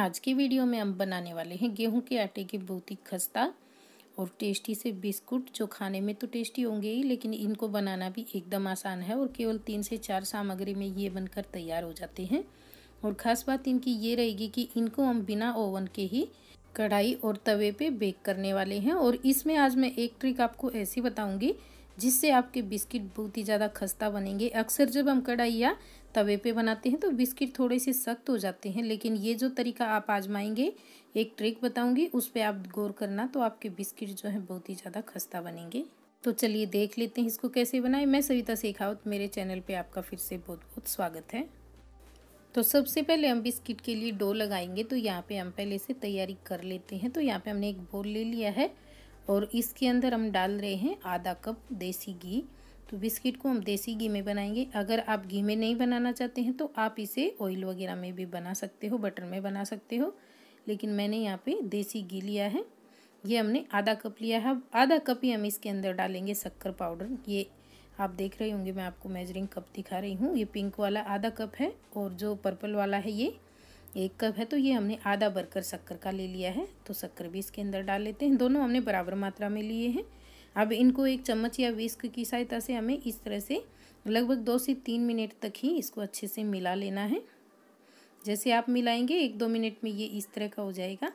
आज की वीडियो में हम बनाने वाले हैं गेहूं के आटे के बहुत ही खस्ता और टेस्टी से बिस्कुट जो खाने में तो टेस्टी होंगे ही लेकिन इनको बनाना भी एकदम आसान है और केवल तीन से चार सामग्री में ये बनकर तैयार हो जाते हैं और ख़ास बात इनकी ये रहेगी कि इनको हम बिना ओवन के ही कढ़ाई और तवे पे बेक करने वाले हैं और इसमें आज मैं एक ट्रिक आपको ऐसी बताऊंगी जिससे आपके बिस्किट बहुत ही ज़्यादा खस्ता बनेंगे अक्सर जब हम कढ़ाई या तवे पे बनाते हैं तो बिस्किट थोड़े से सख्त हो जाते हैं लेकिन ये जो तरीका आप आजमाएंगे एक ट्रिक बताऊंगी उस पर आप गौर करना तो आपके बिस्किट जो है बहुत ही ज़्यादा खस्ता बनेंगे तो चलिए देख लेते हैं इसको कैसे बनाएं मैं सविता शेखावत मेरे चैनल पर आपका फिर से बहुत बहुत स्वागत है तो सबसे पहले हम बिस्किट के लिए डो लगाएंगे तो यहाँ पर हम पहले से तैयारी कर लेते हैं तो यहाँ पर हमने एक बोल ले लिया है और इसके अंदर हम डाल रहे हैं आधा कप देसी घी तो बिस्किट को हम देसी घी में बनाएंगे अगर आप घी में नहीं बनाना चाहते हैं तो आप इसे ऑयल वगैरह में भी बना सकते हो बटर में बना सकते हो लेकिन मैंने यहाँ पे देसी घी लिया है ये हमने आधा कप लिया है आधा कप ही हम इसके अंदर डालेंगे शक्कर पाउडर ये आप देख रहे होंगे मैं आपको मेजरिंग कप दिखा रही हूँ ये पिंक वाला आधा कप है और जो पर्पल वाला है ये एक कप है तो ये हमने आधा बरकर शक्कर का ले लिया है तो शक्कर भी इसके अंदर डाल लेते हैं दोनों हमने बराबर मात्रा में लिए हैं अब इनको एक चम्मच या विस्क की सहायता से हमें इस तरह से लगभग दो से तीन मिनट तक ही इसको अच्छे से मिला लेना है जैसे आप मिलाएंगे एक दो मिनट में ये इस तरह का हो जाएगा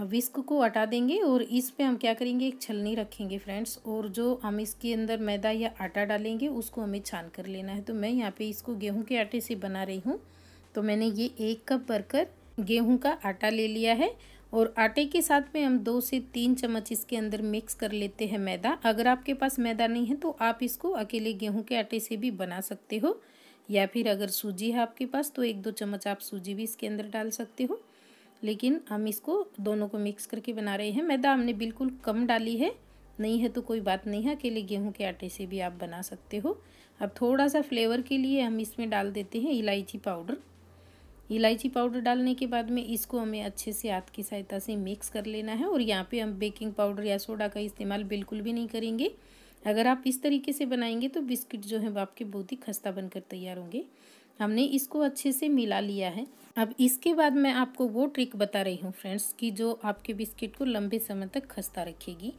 अब विस्क को हटा देंगे और इस पे हम क्या करेंगे एक छलनी रखेंगे फ्रेंड्स और जो हम इसके अंदर मैदा या आटा डालेंगे उसको हमें छान कर लेना है तो मैं यहाँ पे इसको गेहूं के आटे से बना रही हूँ तो मैंने ये एक कप भरकर गेहूं का आटा ले लिया है और आटे के साथ में हम दो से तीन चम्मच इसके अंदर मिक्स कर लेते हैं मैदा अगर आपके पास मैदा नहीं है तो आप इसको अकेले गेहूं के आटे से भी बना सकते हो या फिर अगर सूजी है आपके पास तो एक दो चम्मच आप सूजी भी इसके अंदर डाल सकते हो लेकिन हम इसको दोनों को मिक्स करके बना रहे हैं मैदा हमने बिल्कुल कम डाली है नहीं है तो कोई बात नहीं है अकेले गेहूं के आटे से भी आप बना सकते हो अब थोड़ा सा फ्लेवर के लिए हम इसमें डाल देते हैं इलायची पाउडर इलायची पाउडर डालने के बाद में इसको हमें अच्छे से हाथ की सहायता से मिक्स कर लेना है और यहाँ पे हम बेकिंग पाउडर या सोडा का इस्तेमाल बिल्कुल भी नहीं करेंगे अगर आप इस तरीके से बनाएंगे तो बिस्किट जो है वो आपके बहुत ही खस्ता बनकर तैयार होंगे हमने इसको अच्छे से मिला लिया है अब इसके बाद मैं आपको वो ट्रिक बता रही हूँ फ्रेंड्स कि जो आपके बिस्किट को लंबे समय तक खस्ता रखेगी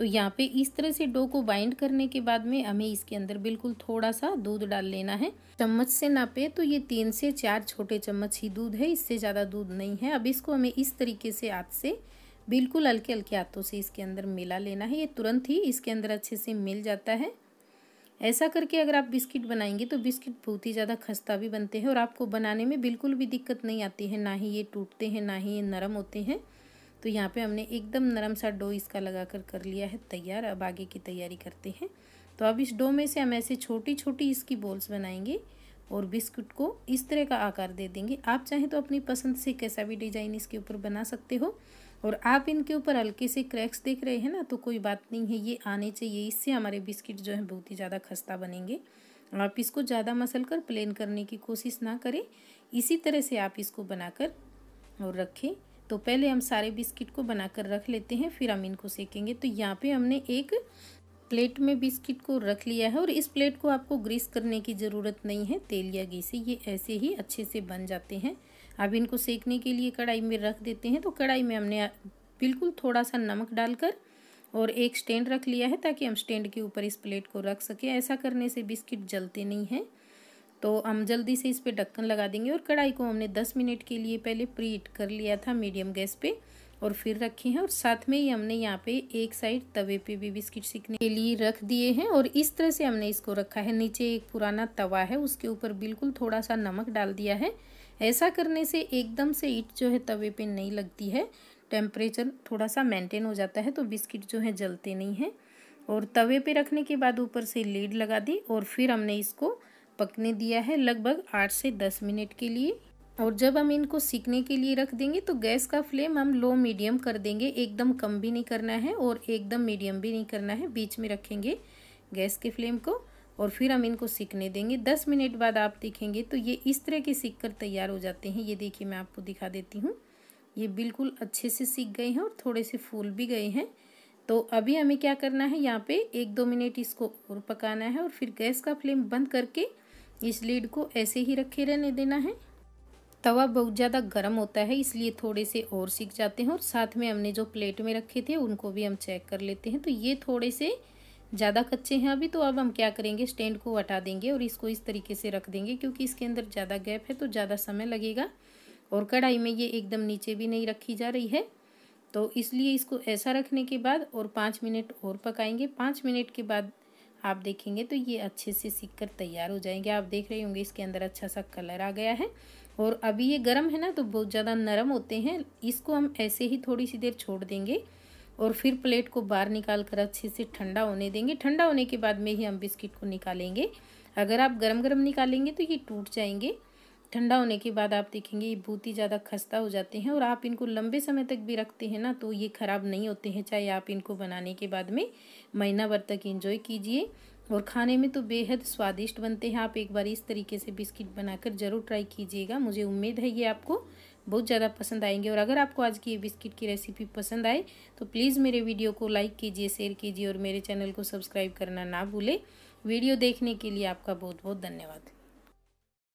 तो यहाँ पे इस तरह से डो को बाइंड करने के बाद में हमें इसके अंदर बिल्कुल थोड़ा सा दूध डाल लेना है चम्मच से नापे तो ये तीन से चार छोटे चम्मच ही दूध है इससे ज़्यादा दूध नहीं है अब इसको हमें इस तरीके से हाथ से बिल्कुल हल्के हल्के हाथों से इसके अंदर मिला लेना है ये तुरंत ही इसके अंदर अच्छे से मिल जाता है ऐसा करके अगर आप बिस्किट बनाएंगे तो बिस्किट बहुत ही ज़्यादा खस्ता भी बनते हैं और आपको बनाने में बिल्कुल भी दिक्कत नहीं आती है ना ही ये टूटते हैं ना ही ये नरम होते हैं तो यहाँ पे हमने एकदम नरम सा डो इसका लगा कर कर लिया है तैयार अब आगे की तैयारी करते हैं तो अब इस डो में से हम ऐसे छोटी छोटी इसकी बॉल्स बनाएंगे और बिस्कुट को इस तरह का आकार दे देंगे आप चाहें तो अपनी पसंद से कैसा भी डिजाइन इसके ऊपर बना सकते हो और आप इनके ऊपर हल्के से क्रैक्स देख रहे हैं ना तो कोई बात नहीं है ये आने चाहिए इससे हमारे बिस्किट जो है बहुत ही ज़्यादा खस्ता बनेंगे आप इसको ज़्यादा मसल कर प्लेन करने की कोशिश ना करें इसी तरह से आप इसको बनाकर और रखें तो पहले हम सारे बिस्किट को बनाकर रख लेते हैं फिर हम इनको सेकेंगे तो यहाँ पे हमने एक प्लेट में बिस्किट को रख लिया है और इस प्लेट को आपको ग्रीस करने की ज़रूरत नहीं है तेल या घी से ये ऐसे ही अच्छे से बन जाते हैं अब इनको सेकने के लिए कढ़ाई में रख देते हैं तो कढ़ाई में हमने बिल्कुल थोड़ा सा नमक डालकर और एक स्टैंड रख लिया है ताकि हम स्टैंड के ऊपर इस प्लेट को रख सकें ऐसा करने से बिस्किट जलते नहीं हैं तो हम जल्दी से इस पर ढक्कन लगा देंगे और कढ़ाई को हमने दस मिनट के लिए पहले प्री हीट कर लिया था मीडियम गैस पे और फिर रखे हैं और साथ में ही हमने यहाँ पे एक साइड तवे पे भी बिस्किट सीखने के लिए रख दिए हैं और इस तरह से हमने इसको रखा है नीचे एक पुराना तवा है उसके ऊपर बिल्कुल थोड़ा सा नमक डाल दिया है ऐसा करने से एकदम से ईट जो है तवे पे नहीं लगती है टेम्परेचर थोड़ा सा मेंटेन हो जाता है तो बिस्किट जो है जलते नहीं हैं और तवे पर रखने के बाद ऊपर से लीड लगा दी और फिर हमने इसको पकने दिया है लगभग आठ से दस मिनट के लिए और जब हम इनको सीखने के लिए रख देंगे तो गैस का फ्लेम हम लो मीडियम कर देंगे एकदम कम भी नहीं करना है और एकदम मीडियम भी नहीं करना है बीच में रखेंगे गैस के फ्लेम को और फिर हम इनको सीखने देंगे दस मिनट बाद आप देखेंगे तो ये इस तरह के सीख कर तैयार हो जाते हैं ये देखिए मैं आपको दिखा देती हूँ ये बिल्कुल अच्छे से सीख गए हैं और थोड़े से फूल भी गए हैं तो अभी हमें क्या करना है यहाँ पे एक दो मिनट इसको और पकाना है और फिर गैस का फ्लेम बंद करके इस लीड को ऐसे ही रखे रहने देना है तवा बहुत ज़्यादा गर्म होता है इसलिए थोड़े से और सीख जाते हैं और साथ में हमने जो प्लेट में रखे थे उनको भी हम चेक कर लेते हैं तो ये थोड़े से ज़्यादा कच्चे हैं अभी तो अब हम क्या करेंगे स्टैंड को हटा देंगे और इसको इस तरीके से रख देंगे क्योंकि इसके अंदर ज़्यादा गैप है तो ज़्यादा समय लगेगा और कढ़ाई में ये एकदम नीचे भी नहीं रखी जा रही है तो इसलिए इसको ऐसा रखने के बाद और पाँच मिनट और पकाएंगे पाँच मिनट के बाद आप देखेंगे तो ये अच्छे से सीख कर तैयार हो जाएंगे आप देख रहे होंगे इसके अंदर अच्छा सा कलर आ गया है और अभी ये गर्म है ना तो बहुत ज़्यादा नरम होते हैं इसको हम ऐसे ही थोड़ी सी देर छोड़ देंगे और फिर प्लेट को बाहर निकाल कर अच्छे से ठंडा होने देंगे ठंडा होने के बाद में ही हम बिस्किट को निकालेंगे अगर आप गरम गरम निकालेंगे तो ये टूट जाएंगे ठंडा होने के बाद आप देखेंगे ये बहुत ही ज़्यादा खस्ता हो जाते हैं और आप इनको लंबे समय तक भी रखते हैं ना तो ये ख़राब नहीं होते हैं चाहे आप इनको बनाने के बाद में महीना भर तक इंजॉय कीजिए और खाने में तो बेहद स्वादिष्ट बनते हैं आप एक बार इस तरीके से बिस्किट बनाकर ज़रूर ट्राई कीजिएगा मुझे उम्मीद है ये आपको बहुत ज़्यादा पसंद आएंगे और अगर आपको आज की ये बिस्किट की रेसिपी पसंद आए तो प्लीज़ मेरे वीडियो को लाइक कीजिए शेयर कीजिए और मेरे चैनल को सब्सक्राइब करना ना भूलें वीडियो देखने के लिए आपका बहुत बहुत धन्यवाद